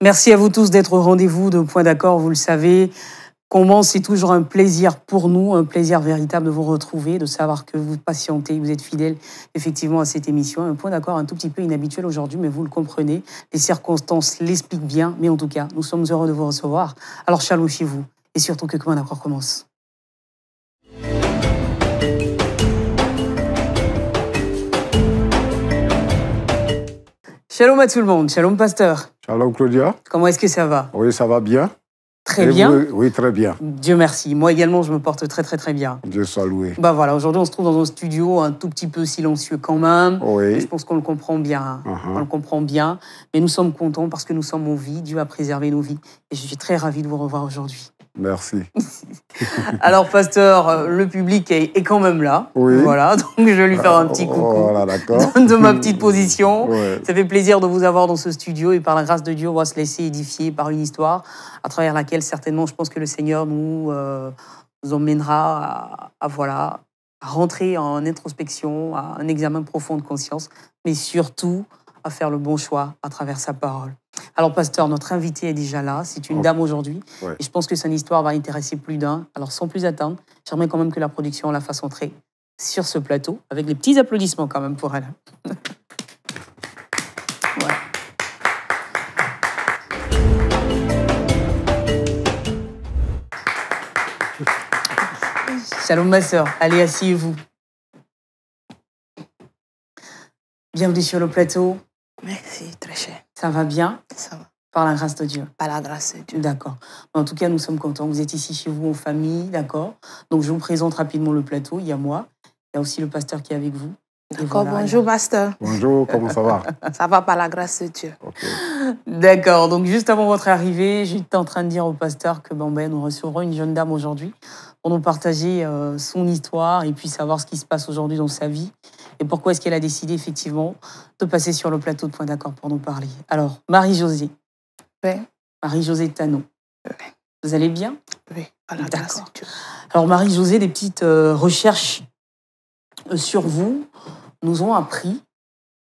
Merci à vous tous d'être au rendez-vous de Point d'accord, vous le savez. Comment c'est toujours un plaisir pour nous, un plaisir véritable de vous retrouver, de savoir que vous patientez, vous êtes fidèles effectivement à cette émission. Un point d'accord un tout petit peu inhabituel aujourd'hui, mais vous le comprenez, les circonstances l'expliquent bien, mais en tout cas, nous sommes heureux de vous recevoir. Alors shalom chez vous, et surtout que Point d'accord commence. Shalom à tout le monde, shalom pasteur. Shalom Claudia. Comment est-ce que ça va Oui, ça va bien. Très bien. oui, très bien. Dieu merci. Moi également, je me porte très, très, très bien. Dieu soit loué. Bah voilà, aujourd'hui, on se trouve dans un studio un tout petit peu silencieux quand même. Oui. Je pense qu'on le comprend bien. Uh-huh. On le comprend bien. Mais nous sommes contents parce que nous sommes en vie. Dieu a préservé nos vies. Et je suis très ravi de vous revoir aujourd'hui. Merci. Alors, pasteur, le public est, quand même là. Oui. Voilà, donc je vais lui faire un petit ah, coucou oh de ma petite position. Ça fait plaisir de vous avoir dans ce studio et par la grâce de Dieu, on va se laisser édifier par une histoire à travers laquelle certainement, je pense que le Seigneur nous, euh, emmènera à, voilà, à rentrer en introspection, à un examen profond de conscience, mais surtout à faire le bon choix à travers sa parole. Alors, pasteur, notre invité est déjà là. C'est une oh. dame aujourd'hui. Et je pense que son histoire va intéresser plus d'un. Alors, sans plus attendre, j'aimerais quand même que la production la fasse entrer sur ce plateau, avec des petits applaudissements quand même pour elle. voilà. Shalom ma sœur, allez asseyez-vous. Bienvenue sur le plateau. Merci, très cher. Ça va bien Ça va. Par la grâce de Dieu. Par la grâce de Dieu. D'accord. En tout cas, nous sommes contents. Vous êtes ici chez vous en famille, d'accord Donc, je vous présente rapidement le plateau. Il y a moi. Il y a aussi le pasteur qui est avec vous. D'accord. bonjour, pasteur. Bonjour, comment ça va Ça va par la grâce de Dieu. D'accord. Donc, juste avant votre arrivée, j'étais en train de dire au pasteur que ben, ben, nous recevrons une jeune dame aujourd'hui pour nous partager euh, son histoire et puis savoir ce qui se passe aujourd'hui dans sa vie et pourquoi est-ce qu'elle a décidé effectivement de passer sur le plateau de Point d'accord pour nous parler. Alors, Marie-Josée. Oui. Marie-Josée Tanon. Oui. Vous allez bien Oui, voilà, d'accord. Alors, Marie-Josée, des petites euh, recherches euh, sur vous nous ont appris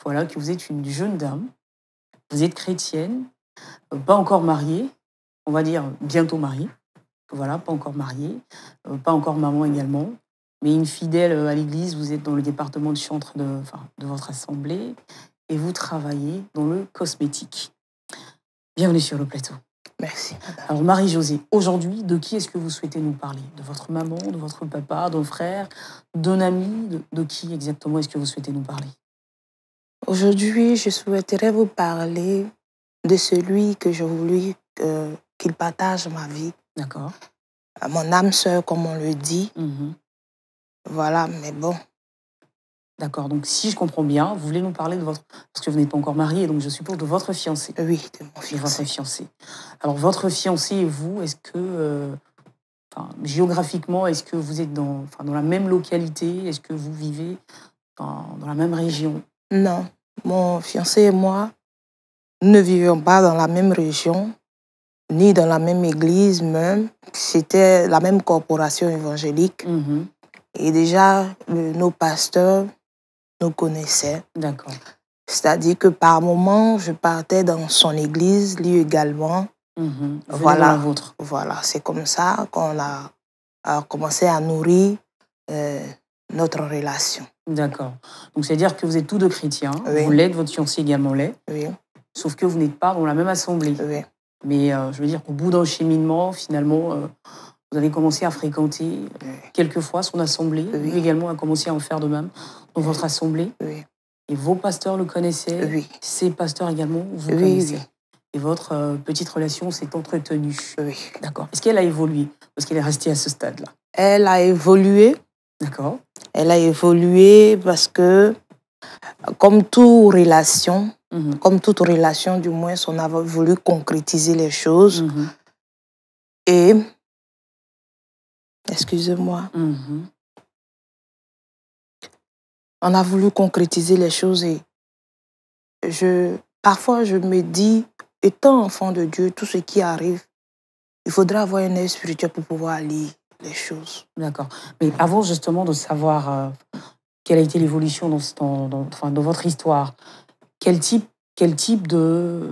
voilà, que vous êtes une jeune dame, vous êtes chrétienne, euh, pas encore mariée, on va dire bientôt mariée, voilà, pas encore mariée, pas encore maman également mais une fidèle euh, à l'Église, vous êtes dans le département de chantre de, de votre assemblée et vous travaillez dans le cosmétique. Bienvenue sur le plateau. Merci. Alors Marie-Josée, aujourd'hui, de qui est-ce que vous souhaitez nous parler De votre maman, de votre papa, d'un frère, d'un ami de, qui exactement est-ce que vous souhaitez nous parler Aujourd'hui, je souhaiterais vous parler de celui que j'ai voulu euh, qu'il partage ma vie. D'accord. Euh, mon âme sœur, comme on le dit. Mmh voilà, mais bon. D'accord, donc si je comprends bien, vous voulez nous parler de votre... Parce que vous n'êtes pas encore marié, donc je suppose de votre fiancé. Oui, de mon fiancé. Votre fiancé. Alors votre fiancé et vous, est-ce que... Euh, enfin, géographiquement, est-ce que vous êtes dans, enfin, dans la même localité Est-ce que vous vivez dans, la même région Non, mon fiancé et moi nous ne vivions pas dans la même région, ni dans la même église même. C'était la même corporation évangélique. Mmh et déjà, euh, nos pasteurs nous connaissaient. D'accord. C'est-à-dire que par moment, je partais dans son église, lui également. Mmh. Voilà, voilà. c'est comme ça qu'on a, commencé à nourrir euh, notre relation. D'accord. Donc, c'est-à-dire que vous êtes tous deux chrétiens. Vous l'êtes, votre fiancé également l'est. Oui. Sauf que vous n'êtes pas dans la même assemblée. Oui. Mais euh, je veux dire qu'au bout d'un cheminement, finalement, vous avez commencé à fréquenter quelques fois son assemblée. Lui également a commencé à en faire de même dans votre assemblée. Et vos pasteurs le connaissaient. Ses pasteurs également vous connaissaient. Et votre euh, petite relation s'est entretenue. D'accord. Est-ce qu'elle a évolué Parce qu'elle est restée à ce stade-là. Elle a évolué. D'accord. Elle a évolué parce que, comme toute relation, mhm. Comme toute relation, du moins, on a voulu concrétiser les choses. Mhm. Et excusez moi mm-hmm. On a voulu concrétiser les choses et je, parfois je me dis, étant enfant de Dieu, tout ce qui arrive, il faudra avoir un œil spirituel pour pouvoir lire les choses. D'accord. Mais avant justement de savoir euh, quelle a été l'évolution dans, dans votre histoire, quel type quel type de,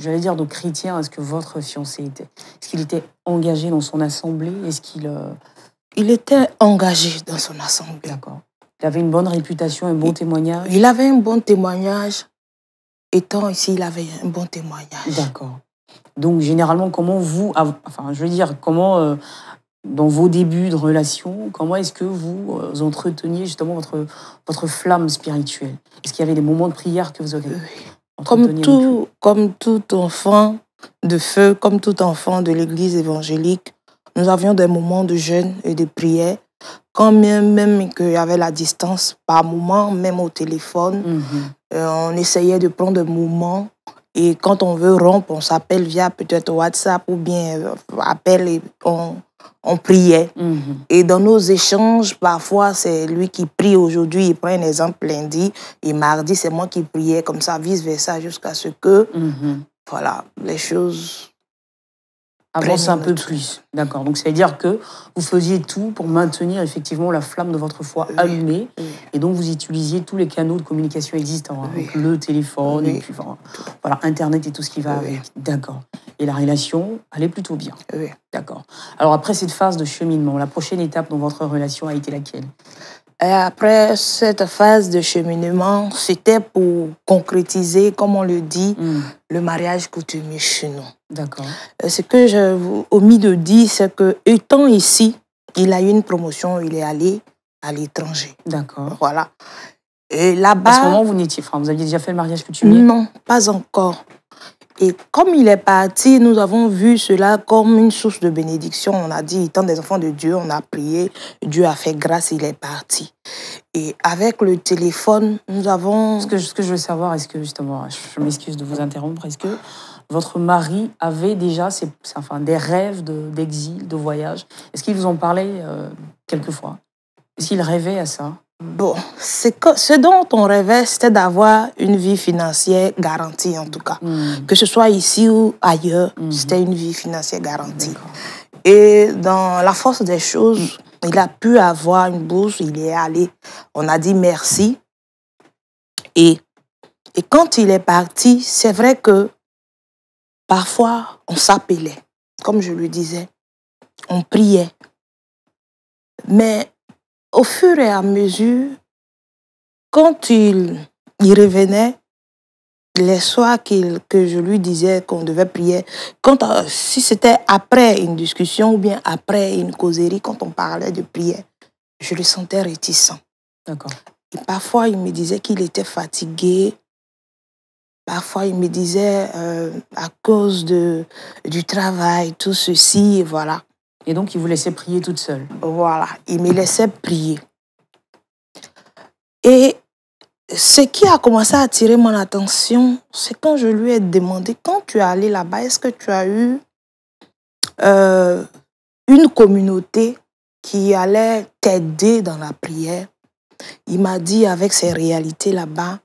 j'allais dire, de chrétien est-ce que votre fiancé était Est-ce qu'il était engagé dans son assemblée Est-ce qu'il... Euh, il était engagé dans son assemblée. D'accord. Il avait une bonne réputation, un bon témoignage Il avait un bon témoignage. Étant ici, il avait un bon témoignage. D'accord. Donc, généralement, comment vous... Enfin, je veux dire, comment... Euh, dans vos débuts de relation, comment est-ce que vous euh, entreteniez justement votre, votre flamme spirituelle Est-ce qu'il y avait des moments de prière que vous aviez comme tout, comme tout enfant de feu, comme tout enfant de l'église évangélique, nous avions des moments de jeûne et de prière, quand même, même qu'il y avait la distance par moment, même au téléphone. Mm-hmm. Euh, on essayait de prendre un moment et quand on veut rompre, on s'appelle via peut-être WhatsApp ou bien euh, appel et on, on priait. Mhm. Et dans nos échanges, parfois, c'est lui qui prie aujourd'hui, il prend un exemple lundi, et mardi, c'est moi qui priais, comme ça, vice-versa, jusqu'à ce que, mhm. voilà, les choses avance un peu plus. D'accord. Donc, ça veut dire que vous faisiez tout pour maintenir effectivement la flamme de votre foi allumée. Et donc, vous utilisiez tous les canaux de communication existants. Hein. le téléphone, voilà, Internet et tout ce qui va avec. D'accord. Et la relation allait plutôt bien. D'accord. Alors, après cette phase de cheminement, la prochaine étape dans votre relation a été laquelle après cette phase de cheminement, c'était pour concrétiser, comme on le dit, hmm. le mariage coutumier chez nous. D'accord. Ce que j'ai omis de dire, c'est que étant ici, il a eu une promotion, il est allé à l'étranger. D'accord. Voilà. Et là-bas. À ce moment, vous n'étiez pas, vous aviez déjà fait le mariage coutumier Non, pas encore. Et comme il est parti, nous avons vu cela comme une source de bénédiction. On a dit, étant des enfants de Dieu, on a prié, Dieu a fait grâce, il est parti. Et avec le téléphone, nous avons... Ce que, ce que je veux savoir, est-ce que justement, je m'excuse de vous interrompre, est-ce que votre mari avait déjà enfin, des rêves d'exil, de, voyage Est-ce qu'ils vous ont parlé euh, quelquefois Est-ce qu'il rêvait à ça Bon, que, ce dont on rêvait, c'était d'avoir une vie financière garantie, en tout cas. Mm. Que ce soit ici ou ailleurs, mm-hmm. c'était une vie financière garantie. Et dans la force des choses, mm. il a pu avoir une bourse, il est allé, on a dit merci. Et, et quand il est parti, c'est vrai que parfois, on s'appelait, comme je le disais, on priait. Mais au fur et à mesure, quand il, y revenait, les soirs que je lui disais qu'on devait prier, quand, euh, si c'était après une discussion ou bien après une causerie, quand on parlait de prière, je le sentais réticent. D'accord. Et parfois, il me disait qu'il était fatigué. Parfois, il me disait euh, à cause de, du travail, tout ceci, voilà. Et donc, il vous laissait prier toute seule. Voilà, il me laissait prier. Et ce qui a commencé à attirer mon attention, c'est quand je lui ai demandé, quand tu es allé là-bas, est-ce que tu as eu euh, une communauté qui allait t'aider dans la prière Il m'a dit, avec ses réalités là-bas,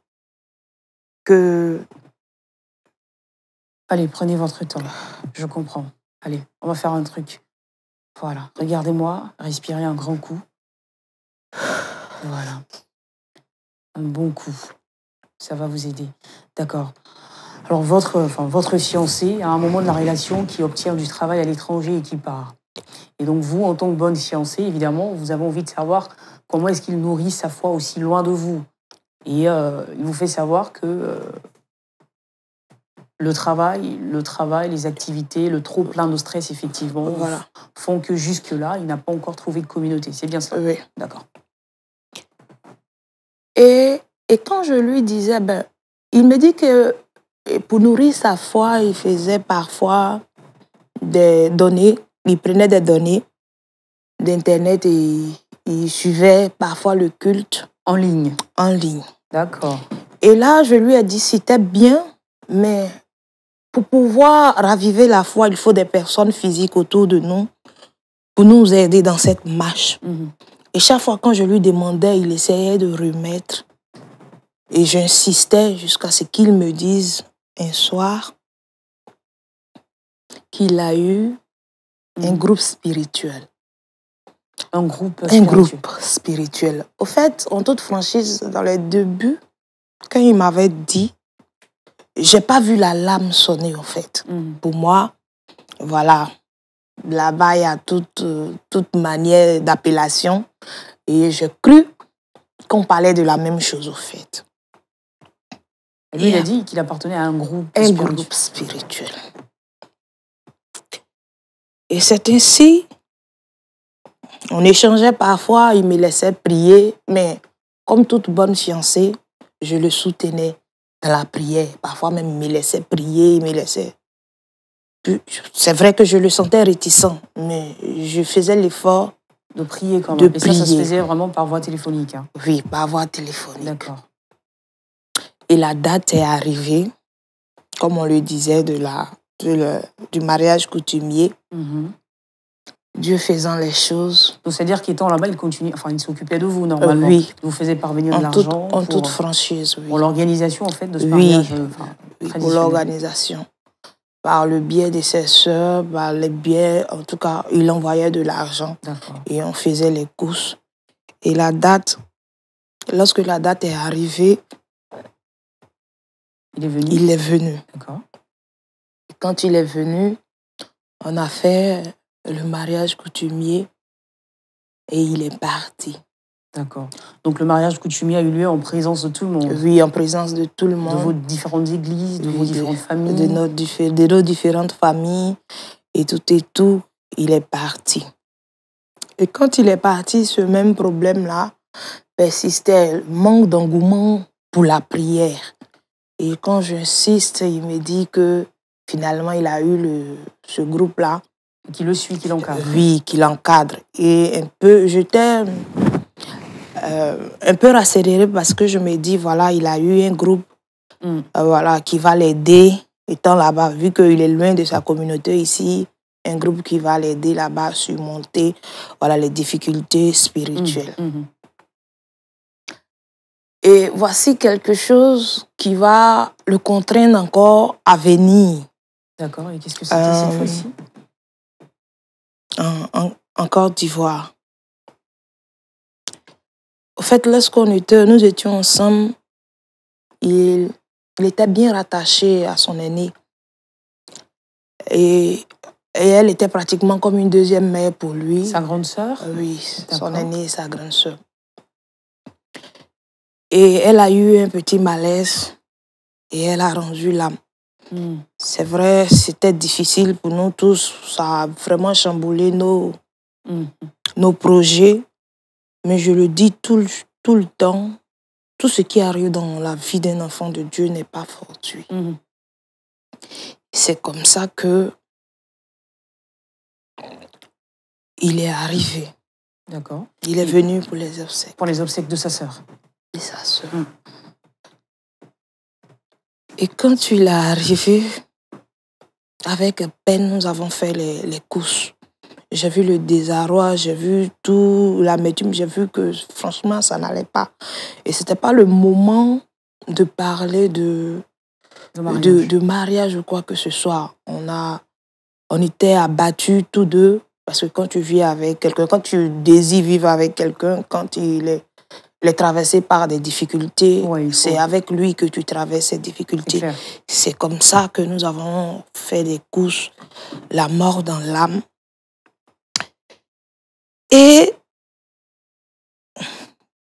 que... Allez, prenez votre temps. Je comprends. Allez, on va faire un truc. Voilà. Regardez-moi, respirez un grand coup. Voilà. Un bon coup. Ça va vous aider. D'accord. Alors votre, enfin, votre fiancé, à un moment de la relation, qui obtient du travail à l'étranger et qui part. Et donc vous, en tant que bonne fiancée, évidemment, vous avez envie de savoir comment est-ce qu'il nourrit sa foi aussi loin de vous. Et euh, il vous fait savoir que euh, le travail, le travail, les activités, le trop plein de stress, effectivement, font que jusque-là, il n'a pas encore trouvé de communauté. C'est bien ça Oui. D'accord. Et, quand je lui disais, ben, il me dit que pour nourrir sa foi, il faisait parfois des données, il prenait des données d'Internet et il suivait parfois le culte. En ligne. En ligne. D'accord. Et là, je lui ai dit, c'était bien, mais pour pouvoir raviver la foi, il faut des personnes physiques autour de nous pour nous aider dans cette marche. Mm-hmm. Et chaque fois quand je lui demandais, il essayait de remettre. Et j'insistais jusqu'à ce qu'il me dise un soir qu'il a eu mm-hmm. un groupe spirituel. Un groupe spirituel. Un groupe spirituel. Au fait, en toute franchise, dans les débuts, quand il m'avait dit j'ai pas vu la lame sonner en fait. Mm. Pour moi, voilà, là-bas il y a toute, euh, toute manière d'appellation et je cru qu'on parlait de la même chose au en fait. Et lui, il a dit qu'il appartenait à un groupe un groupe spirituel. Et c'est ainsi, on échangeait parfois, il me laissait prier, mais comme toute bonne fiancée, je le soutenais dans la prière. Parfois même, il me laissait prier, il me laissait. C'est vrai que je le sentais réticent, mais je faisais l'effort de prier quand même. Et ça, ça se faisait vraiment par voie téléphonique. Hein. Oui, par voie téléphonique. D'accord. Et la date est arrivée, comme on le disait, de la, du mariage coutumier. -hmm. Dieu faisant les choses. c'est-à-dire qu'étant là-bas, il continue, enfin, il s'occupait de vous normalement. oui. vous faisait parvenir en de l'argent. en toute franchise, oui. Pour l'organisation, en fait, de ce oui. mariage. oui, pour l'organisation. Par le biais de ses sœurs, par les biais, en tout cas, il envoyait de l'argent. Et on faisait les courses. Et la date, lorsque la date est arrivée, il est venu. Il est venu. D'accord. Quand il est venu, on a fait le mariage coutumier et il est parti. D'accord. Donc le mariage coutumier a eu lieu en présence de tout le monde Oui, en présence de tout le monde. De vos différentes églises, de vos différentes familles de nos, différentes familles. Et tout et tout, il est parti. Et quand il est parti, ce même problème-là persistait, manque d'engouement pour la prière. Et quand j'insiste, il me dit que finalement, il a eu ce groupe-là qui le suit, qui l'encadre. Oui, qui l'encadre. Et un peu, j'étais euh, un peu rassurée parce que je me dis, voilà, il a eu un groupe hmm. euh, voilà, qui va l'aider étant là-bas, vu qu'il est loin de sa communauté ici, un groupe qui va l'aider là-bas à surmonter voilà, les difficultés spirituelles. Hmm, hmm. Et voici quelque chose qui va le contraindre encore à venir. D'accord, et qu'est-ce que c'était cette euh, fois-ci en, Côte d'Ivoire. Au fait, lorsqu'on était, nous étions ensemble, il, était bien rattaché à son aîné. Et, elle était pratiquement comme une deuxième mère pour lui. Sa grande sœur Oui, son aîné et sa grande sœur. Et elle a eu un petit malaise et elle a rendu l'âme. C'est vrai, c'était difficile pour nous tous. Ça a vraiment chamboulé nos, nos projets. Mais je le dis tout, le temps, tout ce qui arrive dans la vie d'un enfant de Dieu n'est pas fortuit. C'est comme ça que il est arrivé. D'accord. Il est venu pour les obsèques. Pour les obsèques de sa sœur. De sa sœur. Hum. Et quand il est arrivé, avec peine, nous avons fait les, les courses. J'ai vu le désarroi, j'ai vu tout la médium, j'ai vu que franchement, ça n'allait pas. Et ce n'était pas le moment de parler de, mariage. ou quoi que ce soit. On, a, on était abattus tous deux. Parce que quand tu vis avec quelqu'un, quand tu désires vivre avec quelqu'un, quand il est les traverser par des difficultés. c'est avec lui que tu traverses ces difficultés. C'est comme ça que nous avons fait des couches, la mort dans l'âme. Et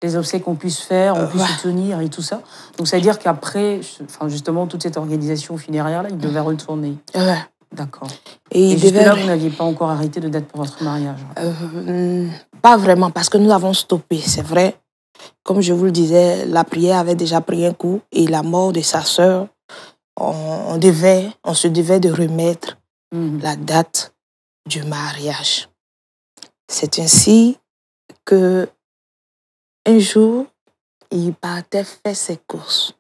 les obsèques qu'on puisse faire, on euh, puisse tenir et tout ça. Donc, ça veut dire qu'après, enfin, justement, toute cette organisation funéraire-là, il devait retourner. Ouais. D'accord. Et, il là vous n'aviez pas encore arrêté de date pour votre mariage euh, hum, Pas vraiment, parce que nous avons stoppé, c'est vrai. Comme je vous le disais, la prière avait déjà pris un coup et la mort de sa sœur, on, devait, on se devait de remettre mhm. la date du mariage. C'est ainsi que un jour, il partait faire ses courses.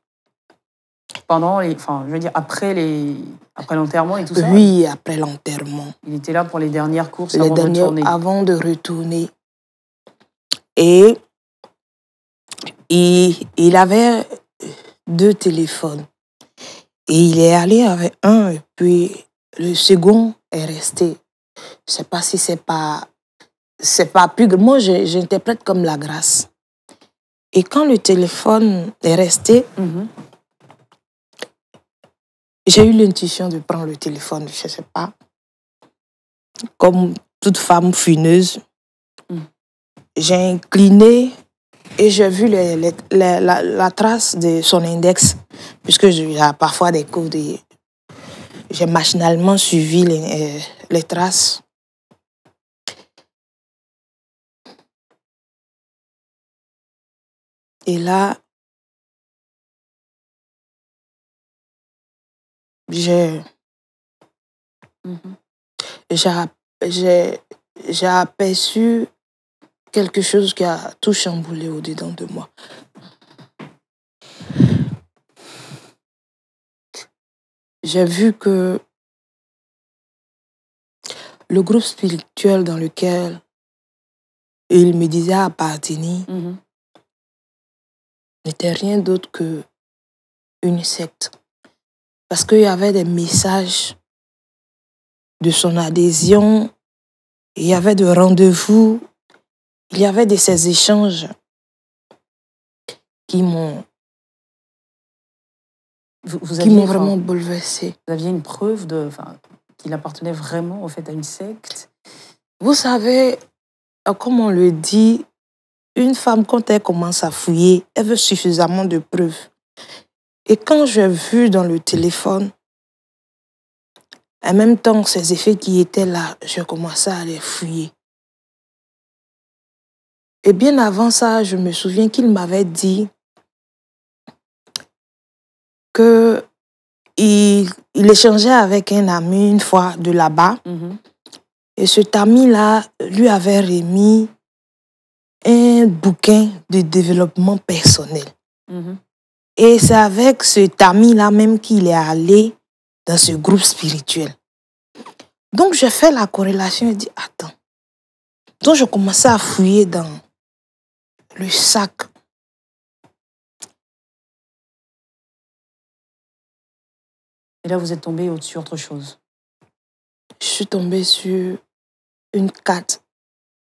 Pendant enfin, je veux dire après les, après l'enterrement et tout ça. Oui, après l'enterrement. Il était là pour les dernières courses avant de retourner. Avant de retourner. Et et il avait euh, deux téléphones. Et il est allé avec un, et puis le second est resté. Je sais pas si c'est pas, c'est pas plus. Moi, j'interprète comme la grâce. Et quand le téléphone est resté, mm-hmm. j'ai eu l'intuition de prendre le téléphone, je sais pas. Comme toute femme funeuse, mm. j'ai incliné et j'ai vu la, la, trace de son index, puisque j'ai parfois des cours de... J'ai machinalement suivi les euh, traces. Et là, j'ai mm-hmm. J'ai j'ai aperçu quelque chose qui a tout chamboulé au-dedans de moi. J'ai vu que le groupe spirituel dans lequel il me disait appartenir mhm. n'était rien d'autre que une secte. Parce qu'il y avait des messages de son adhésion, il y avait des rendez-vous il y avait de ces échanges qui m'ont vraiment bouleversé. Vous aviez une preuve de qu'il appartenait vraiment au fait à une secte. Vous savez, euh, comme on le dit, une femme quand elle commence à fouiller, elle veut suffisamment de preuves. Et quand j'ai vu dans le téléphone, en même temps ces effets qui étaient là, je commençais à les fouiller. Et bien avant ça, je me souviens qu'il m'avait dit que il, échangeait avec un ami une fois de là-bas. Mm-hmm. Et cet ami-là lui avait remis un bouquin de développement personnel. Mm-hmm. Et c'est avec ce ami-là même qu'il est allé dans ce groupe spirituel. Donc, j'ai fait la corrélation et dit, attends. Donc, je commençais à fouiller dans le sac. Et là, vous êtes tombé au dessus autre chose. Je suis tombé sur une carte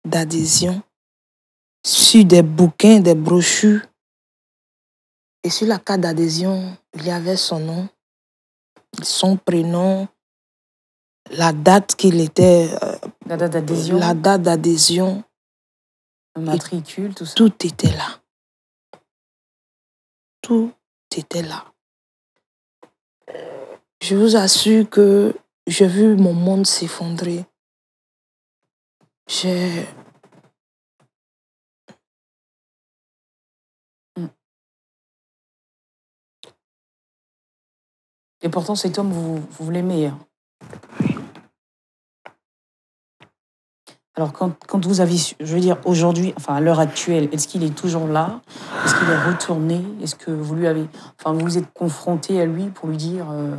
d'adhésion, sur des bouquins, des brochures. Et sur la carte d'adhésion, il y avait son nom, son prénom, la date qu'il était. Euh, la date d'adhésion. La date d'adhésion matricule, tout ça. Tout était là. Tout était là. Je vous assure que j'ai vu mon monde s'effondrer. J'ai... Hmm. Et pourtant, cet homme, vous, vous l'aimez. Hein. Alors quand, quand, vous avez, je veux dire aujourd'hui, enfin à l'heure actuelle, est-ce qu'il est toujours là Est-ce qu'il est retourné Est-ce que vous lui avez, enfin vous, vous êtes confronté à lui pour lui dire, moi euh,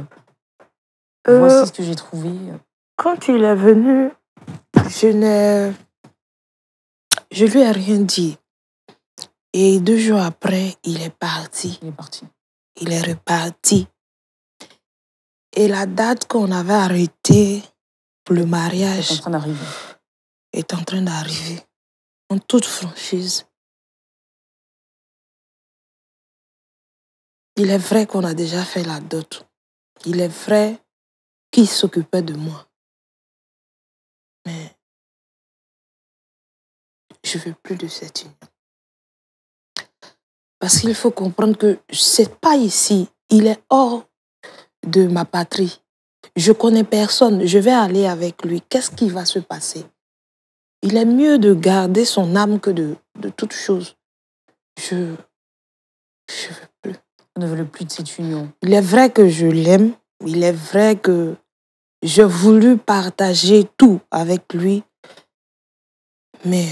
c'est euh, voici ce que j'ai trouvé. Quand il est venu, je n'ai, je lui ai rien dit. Et deux jours après, il est parti. Il est parti. Il est reparti. Et la date qu'on avait arrêtée pour le mariage. Est en train d'arriver est en train d'arriver en toute franchise. Il est vrai qu'on a déjà fait la dot. Il est vrai qu'il s'occupait de moi. Mais je veux plus de cette union. Parce qu'il faut comprendre que n'est pas ici, il est hors de ma patrie. Je connais personne, je vais aller avec lui. Qu'est-ce qui va se passer il est mieux de garder son âme que de, de toute chose. Je je veux plus. Je ne veux plus de cette union. Il est vrai que je l'aime. Il est vrai que j'ai voulu partager tout avec lui. Mais...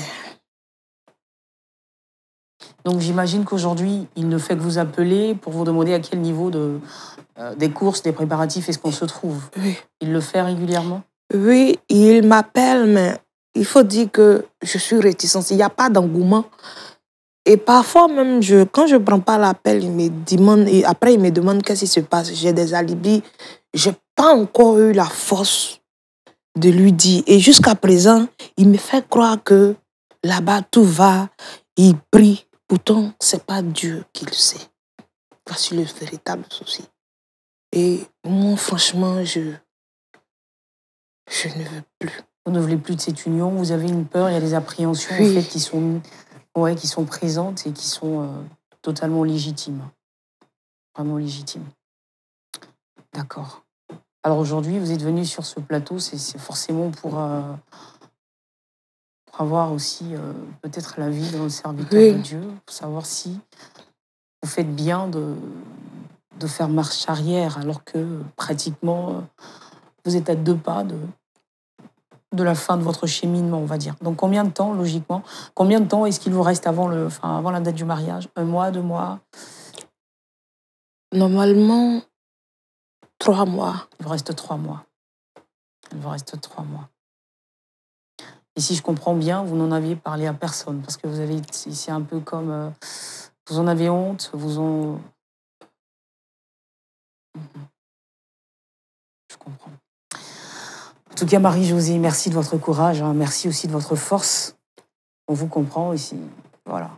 Donc j'imagine qu'aujourd'hui, il ne fait que vous appeler pour vous demander à quel niveau de, euh, des courses, des préparatifs est-ce qu'on se trouve. Oui. Il le fait régulièrement Oui, il m'appelle, mais il faut dire que je suis réticente. Il n'y a pas d'engouement. Et parfois même, je, quand je ne prends pas l'appel, il me demande, et après il me demande qu'est-ce qui se passe. J'ai des alibis. Je n'ai pas encore eu la force de lui dire. Et jusqu'à présent, il me fait croire que là-bas, tout va, il prie. Pourtant, ce n'est pas Dieu qui le sait. Voici le véritable souci. Et moi, franchement, je, je ne veux plus. Vous ne voulez plus de cette union, vous avez une peur, il y a des appréhensions qui, sont, ouais, qui sont présentes et qui sont euh, totalement légitimes. Vraiment légitimes. D'accord. Alors aujourd'hui, vous êtes venu sur ce plateau, c'est forcément euh, pour, avoir aussi euh, peut-être la vie le serviteur de Dieu, pour savoir si vous faites bien de, de faire marche arrière alors que pratiquement vous êtes à deux pas de, de la fin de votre cheminement, on va dire. Donc combien de temps, logiquement, combien de temps est-ce qu'il vous reste avant, le, enfin, avant la date du mariage Un mois, deux mois Normalement, trois mois. Il vous reste trois mois. Il vous reste trois mois. Et si je comprends bien, vous n'en aviez parlé à personne parce que vous avez, c'est un peu comme, euh, vous en avez honte, vous en. Mhm. Je comprends. En tout cas, Marie-Josée, merci de votre courage, hein. merci aussi de votre force. On vous comprend ici, voilà.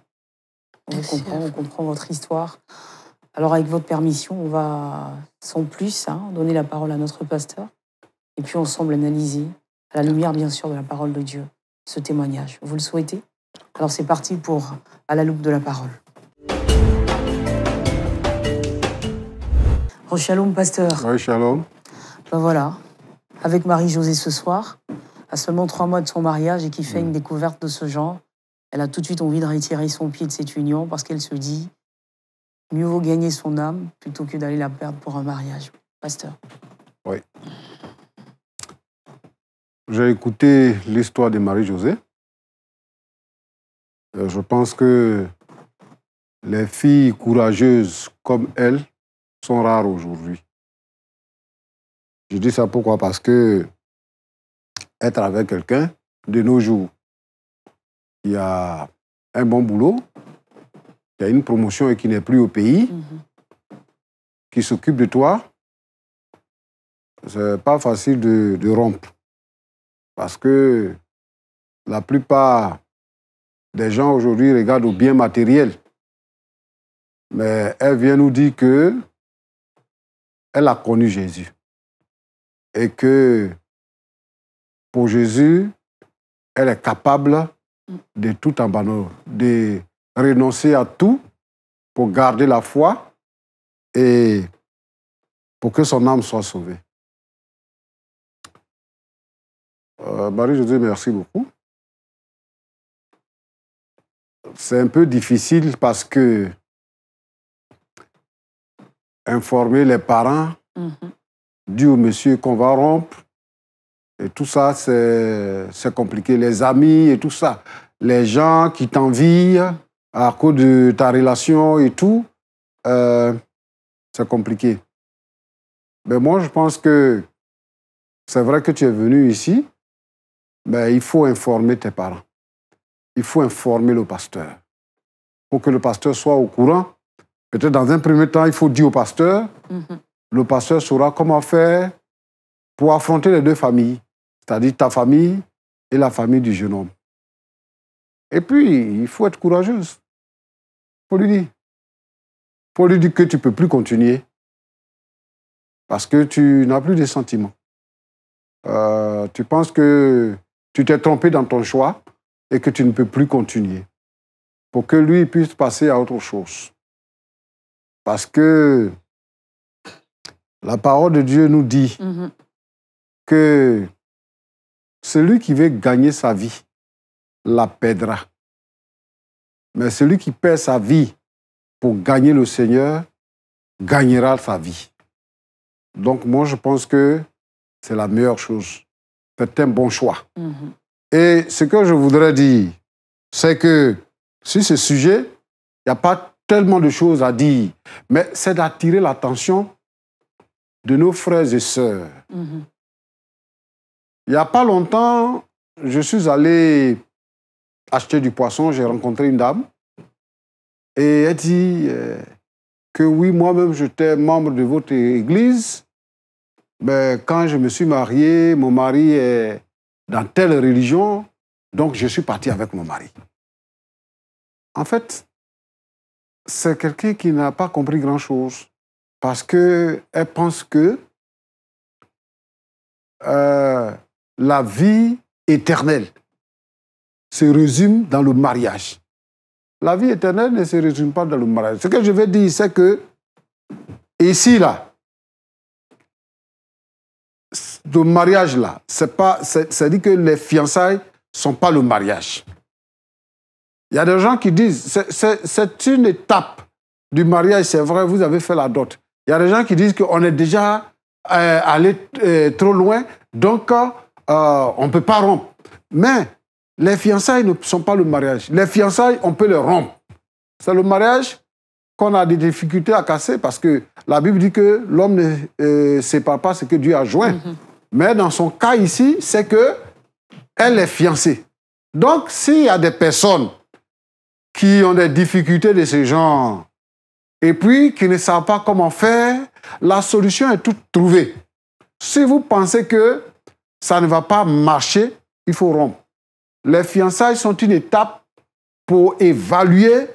On vous comprend, on comprend votre histoire. Alors, avec votre permission, on va, sans plus, hein, donner la parole à notre pasteur, et puis ensemble analyser, à la lumière bien sûr de la parole de Dieu, ce témoignage. Vous le souhaitez Alors, c'est parti pour À la loupe de la parole. Shalom, pasteur. Oui, shalom. Ben voilà, avec Marie-Josée ce soir, à seulement trois mois de son mariage et qui fait mm. une découverte de ce genre. Elle a tout de suite envie de retirer son pied de cette union parce qu'elle se dit mieux vaut gagner son âme plutôt que d'aller la perdre pour un mariage. Pasteur. Oui. J'ai écouté l'histoire de Marie-Josée. Euh, je pense que les filles courageuses comme elle sont rares aujourd'hui. Je dis ça pourquoi Parce que être avec quelqu'un de nos jours, il y a un bon boulot, il y a une promotion et qui n'est plus au pays, mm-hmm. qui s'occupe de toi, c'est pas facile de, de, rompre. Parce que la plupart des gens aujourd'hui regardent au bien matériel. Mais elle vient nous dire que elle a connu Jésus et que pour Jésus, elle est capable de tout abandonner, de renoncer à tout pour garder la foi et pour que son âme soit sauvée. Euh, Marie, josée merci beaucoup. C'est un peu difficile parce que informer les parents mm-hmm dit monsieur qu'on va rompre. Et tout ça, c'est compliqué. Les amis et tout ça. Les gens qui t'envient à cause de ta relation et tout, euh, c'est compliqué. Mais moi, je pense que c'est vrai que tu es venu ici, mais il faut informer tes parents. Il faut informer le pasteur. Pour que le pasteur soit au courant. Peut-être dans un premier temps, il faut dire au pasteur, mhm le pasteur saura comment faire pour affronter les deux familles, c'est-à-dire ta famille et la famille du jeune homme. Et puis, il faut être courageuse. Il lui dire. Il lui dire que tu ne peux plus continuer parce que tu n'as plus de sentiments. Euh, tu penses que tu t'es trompé dans ton choix et que tu ne peux plus continuer pour que lui puisse passer à autre chose. Parce que la parole de Dieu nous dit mhm. que celui qui veut gagner sa vie la perdra. Mais celui qui perd sa vie pour gagner le Seigneur gagnera sa vie. Donc moi, je pense que c'est la meilleure chose. C'est un bon choix. Mhm. Et ce que je voudrais dire, c'est que sur ce sujet, il n'y a pas tellement de choses à dire, mais c'est d'attirer l'attention de nos frères et sœurs. Mhm. Il n'y a pas longtemps, je suis allé acheter du poisson, j'ai rencontré une dame et elle dit euh, que oui, moi-même j'étais membre de votre église, mais ben, quand je me suis marié, mon mari est dans telle religion, donc je suis parti avec mon mari. En fait, c'est quelqu'un qui n'a pas compris grand-chose parce qu'elle pense que euh, la vie éternelle se résume dans le mariage. La vie éternelle ne se résume pas dans le mariage. Ce que je veux dire, c'est que ici, là, le mariage, là, c'est pas, c'est-à-dire que les fiançailles ne sont pas le mariage. Il y a des gens qui disent, c'est une étape du mariage, c'est vrai, vous avez fait la dot. Il y a des gens qui disent qu'on est déjà euh, allé euh, trop loin, donc euh, on ne peut pas rompre. Mais les fiançailles ne sont pas le mariage. Les fiançailles, on peut les rompre. C'est le mariage qu'on a des difficultés à casser parce que la Bible dit que l'homme ne sépare pas ce que Dieu a joint. Mm-hmm. Mais dans son cas ici, c'est que elle est fiancée. Donc, s'il y a des personnes qui ont des difficultés de ce genre, et puis qui ne savent pas comment faire, la solution est toute trouvée. Si vous pensez que ça ne va pas marcher, il faut rompre. Les fiançailles sont une étape pour évaluer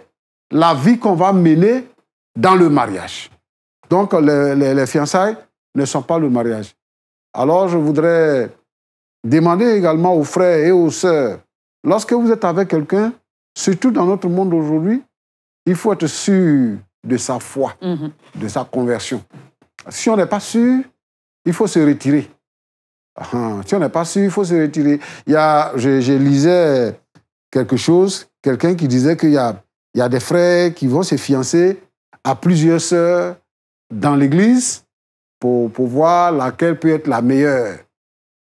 la vie qu'on va mener dans le mariage. Donc les, les, fiançailles ne sont pas le mariage. Alors je voudrais demander également aux frères et aux sœurs, lorsque vous êtes avec quelqu'un, surtout dans notre monde aujourd'hui, il faut être sûr de sa foi, mhm. de sa conversion. Si on n'est pas sûr, il faut se retirer. Ah, si on n'est pas sûr, il faut se retirer. Il y a, je, lisais quelque chose, quelqu'un qui disait qu'il y a, y a des frères qui vont se fiancer à plusieurs sœurs dans l'Église pour, pour voir laquelle peut être la meilleure.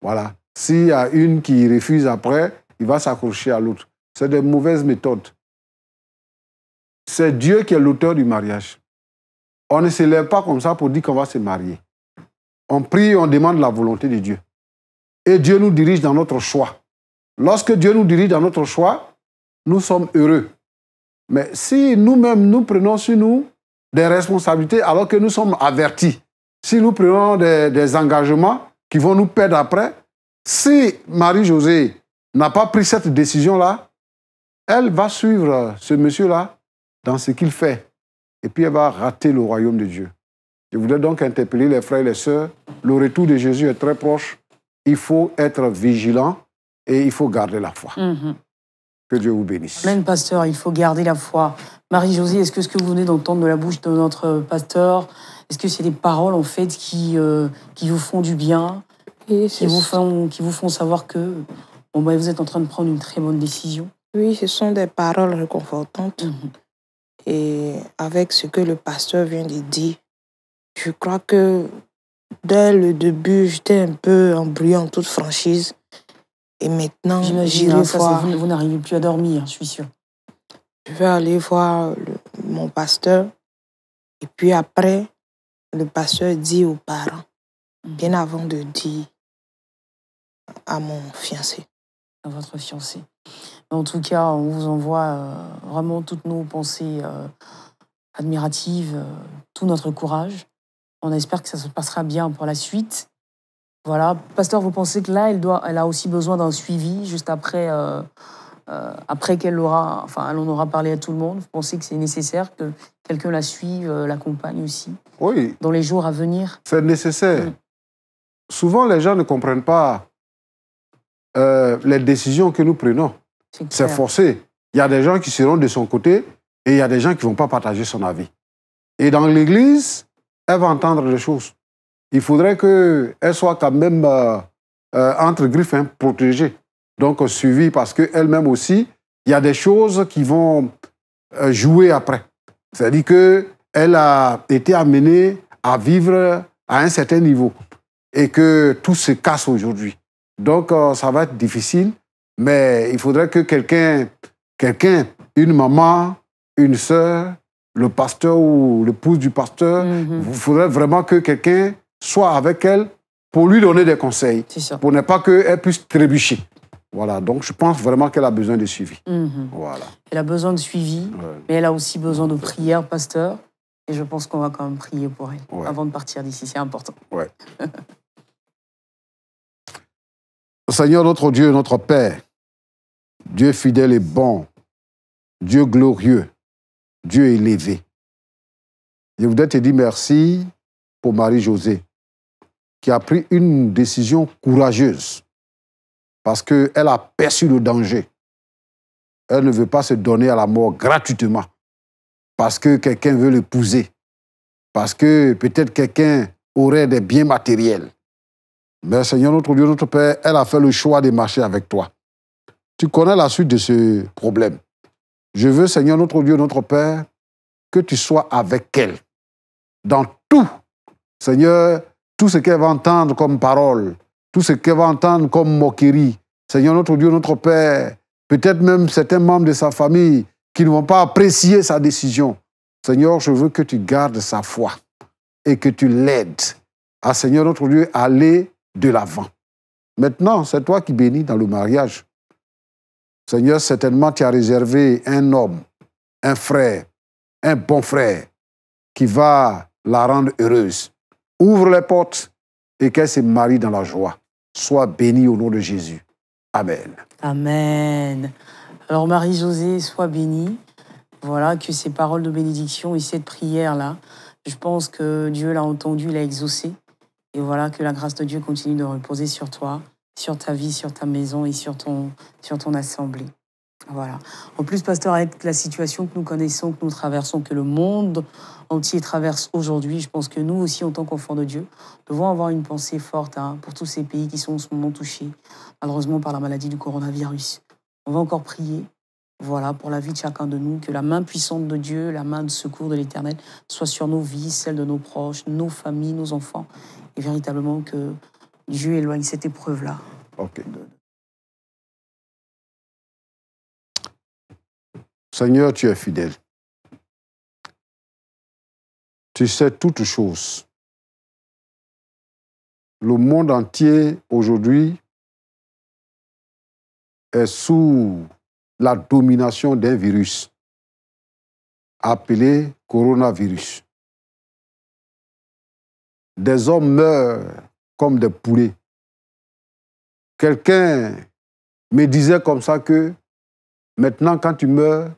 Voilà. S'il y a une qui refuse après, il va s'accrocher à l'autre. C'est de mauvaises méthodes. C'est Dieu qui est l'auteur du mariage. On ne se lève pas comme ça pour dire qu'on va se marier. On prie, on demande la volonté de Dieu. Et Dieu nous dirige dans notre choix. Lorsque Dieu nous dirige dans notre choix, nous sommes heureux. Mais si nous-mêmes, nous prenons sur nous des responsabilités alors que nous sommes avertis, si nous prenons des, engagements qui vont nous perdre après, si Marie-Josée n'a pas pris cette décision-là, elle va suivre ce monsieur-là dans ce qu'il fait. Et puis elle va rater le royaume de Dieu. Je voudrais donc interpeller les frères et les sœurs. Le retour de Jésus est très proche. Il faut être vigilant et il faut garder la foi. Mhm. Que Dieu vous bénisse. Amen, pasteur. Il faut garder la foi. Marie-Josée, est-ce que ce que vous venez d'entendre de la bouche de notre pasteur, est-ce que c'est des paroles en fait qui, euh, qui vous font du bien, et qui, vous font, qui vous font savoir que bon, bah, vous êtes en train de prendre une très bonne décision Oui, ce sont des paroles réconfortantes. Mhm. Et avec ce que le pasteur vient de dire, je crois que dès le début, j'étais un peu en en toute franchise. Et maintenant, j'irai hein, voir. Vous, vous n'arrivez plus à dormir, hein, je suis sûre. Je vais aller voir mon pasteur. Et puis après, le pasteur dit aux parents, mhm. bien avant de dire à mon fiancé. À votre fiancé. En tout cas, on vous envoie euh, vraiment toutes nos pensées euh, admiratives, euh, tout notre courage. On espère que ça se passera bien pour la suite. Voilà, Pasteur, vous pensez que là, elle, doit, elle a aussi besoin d'un suivi juste après, après qu'elle aura, enfin, on aura parlé à tout le monde. Vous pensez que c'est nécessaire que quelqu'un la suive, l'accompagne aussi Oui. Dans les jours à venir C'est nécessaire. Mm. Souvent, les gens ne comprennent pas les décisions que nous prenons. C'est forcé. Il y a des gens qui seront de son côté et il y a des gens qui ne vont pas partager son avis. Et dans l'Église, elle va entendre des choses. Il faudrait qu'elle soit quand même, euh, euh, entre griffes, hein, protégée. Donc euh, suivie parce qu'elle-même aussi, il y a des choses qui vont jouer après. C'est-à-dire qu'elle a été amenée à vivre à un certain niveau et que tout se casse aujourd'hui. Donc, ça va être difficile mais il faudrait que quelqu'un, quelqu'un, une maman, une sœur, le pasteur ou l'épouse du pasteur, il mhm. faudrait vraiment que quelqu'un soit avec elle pour lui donner des conseils, pour ne pas qu'elle puisse trébucher. Voilà, donc je pense vraiment qu'elle a besoin de suivi. Mhm. Voilà. Elle a besoin de suivi, mais elle a aussi besoin de prière, pasteur. Et je pense qu'on va quand même prier pour elle avant de partir d'ici, c'est important. Seigneur notre Dieu, notre Père, Dieu fidèle et bon, Dieu glorieux, Dieu élevé. Je voudrais te dire merci pour Marie-Josée, qui a pris une décision courageuse, parce qu'elle a perçu le danger. Elle ne veut pas se donner à la mort gratuitement, parce que quelqu'un veut l'épouser, parce que peut-être quelqu'un aurait des biens matériels. Mais Seigneur notre Dieu, notre Père, elle a fait le choix de marcher avec toi. Tu connais la suite de ce problème. Je veux, Seigneur, notre Dieu, notre Père, que tu sois avec elle. Dans tout, Seigneur, tout ce qu'elle va entendre comme parole, tout ce qu'elle va entendre comme moquerie. Seigneur, notre Dieu, notre Père, peut-être même certains membres de sa famille qui ne vont pas apprécier sa décision. Seigneur, je veux que tu gardes sa foi et que tu l'aides à Seigneur notre Dieu aller de l'avant. Maintenant, c'est toi qui bénis dans le mariage. Seigneur, certainement tu as réservé un homme, un frère, un bon frère qui va la rendre heureuse. Ouvre les portes et qu'elle se marie dans la joie. Sois bénie au nom de Jésus. Amen. Amen. Alors Marie-Josée, sois bénie. Voilà, que ces paroles de bénédiction et cette prière-là, je pense que Dieu l'a entendu, l'a exaucé. Et voilà, que la grâce de Dieu continue de reposer sur toi sur ta vie, sur ta maison et sur ton, sur ton assemblée. Voilà. En plus, pasteur, avec la situation que nous connaissons, que nous traversons, que le monde entier traverse aujourd'hui, je pense que nous aussi, en tant qu'enfants de Dieu, devons avoir une pensée forte hein, pour tous ces pays qui sont en ce moment touchés, malheureusement, par la maladie du coronavirus. On va encore prier, voilà, pour la vie de chacun de nous, que la main puissante de Dieu, la main de secours de l'Éternel, soit sur nos vies, celles de nos proches, nos familles, nos enfants, et véritablement que je éloigne cette épreuve-là. Ok. Seigneur, tu es fidèle. Tu sais toutes choses. Le monde entier aujourd'hui est sous la domination d'un virus appelé coronavirus. Des hommes meurent comme des poulets. Quelqu'un me disait comme ça que maintenant, quand tu meurs,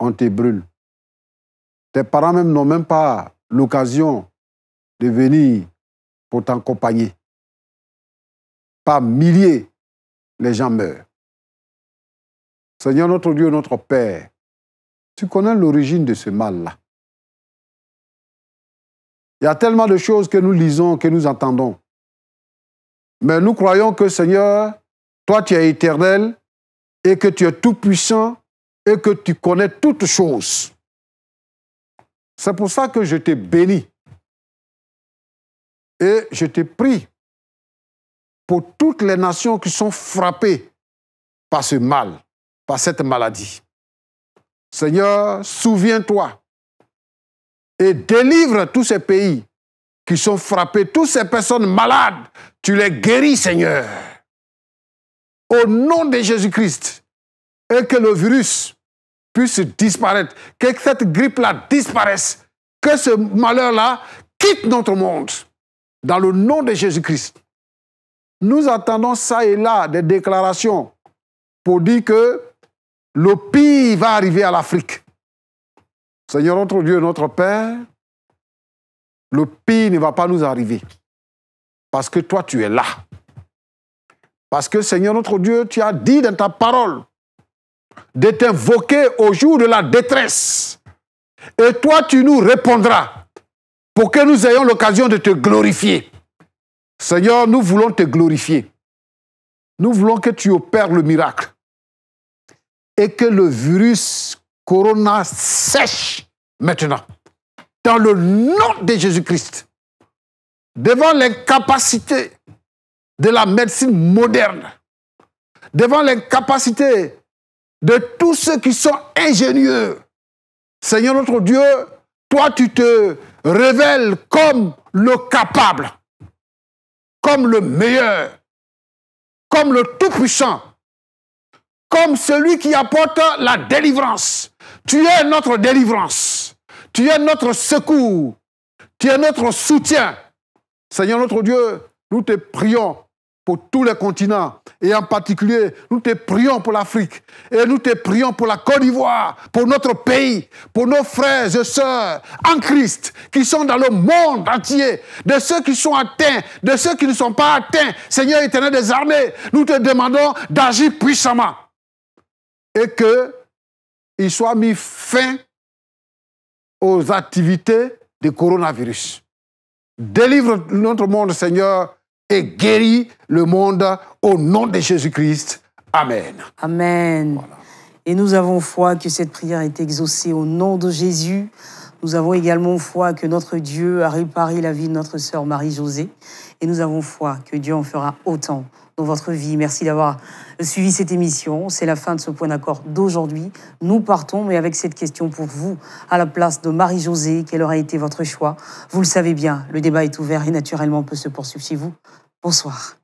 on te brûle. Tes parents même n'ont même pas l'occasion de venir pour t'accompagner. Par milliers, les gens meurent. Seigneur notre Dieu, notre Père, tu connais l'origine de ce mal-là. Il y a tellement de choses que nous lisons, que nous entendons. Mais nous croyons que Seigneur, toi tu es éternel et que tu es tout-puissant et que tu connais toutes choses. C'est pour ça que je t'ai béni et je t'ai prie pour toutes les nations qui sont frappées par ce mal, par cette maladie. Seigneur, souviens-toi et délivre tous ces pays qui sont frappés, toutes ces personnes malades. Tu les guéris, Seigneur. Au nom de Jésus-Christ. Et que le virus puisse disparaître. Que cette grippe-là disparaisse. Que ce malheur-là quitte notre monde. Dans le nom de Jésus-Christ. Nous attendons ça et là des déclarations pour dire que le pire va arriver à l'Afrique. Seigneur notre Dieu, notre Père, le pire ne va pas nous arriver. Parce que toi, tu es là. Parce que Seigneur notre Dieu, tu as dit dans ta parole de t'invoquer au jour de la détresse. Et toi, tu nous répondras pour que nous ayons l'occasion de te glorifier. Seigneur, nous voulons te glorifier. Nous voulons que tu opères le miracle et que le virus Corona sèche maintenant, dans le nom de Jésus-Christ, devant l'incapacité de la médecine moderne, devant l'incapacité de tous ceux qui sont ingénieux. Seigneur notre Dieu, toi tu te révèles comme le capable, comme le meilleur, comme le tout-puissant, comme celui qui apporte la délivrance, tu es notre délivrance. Tu es notre secours. Tu es notre soutien. Seigneur notre Dieu, nous te prions pour tous les continents. Et en particulier, nous te prions pour l'Afrique. Et nous te prions pour la Côte d'Ivoire, pour notre pays, pour nos frères et sœurs en Christ qui sont dans le monde entier, de ceux qui sont atteints, de ceux qui ne sont pas atteints. Seigneur éternel des armées, nous te demandons d'agir puissamment. Et que il soit mis fin aux activités du coronavirus. Délivre notre monde, Seigneur, et guéris le monde au nom de Jésus-Christ. Amen. Amen. Et nous avons foi que cette prière est exaucée au nom de Jésus. Nous avons également foi que notre Dieu a réparé la vie de notre sœur Marie-Josée. Et nous avons foi que Dieu en fera autant dans votre vie. Merci d'avoir suivi cette émission. C'est la fin de ce point d'accord d'aujourd'hui. Nous partons, mais avec cette question pour vous, à la place de Marie-Josée, quel aurait été votre choix Vous le savez bien, le débat est ouvert et naturellement peut se poursuivre chez vous. Bonsoir.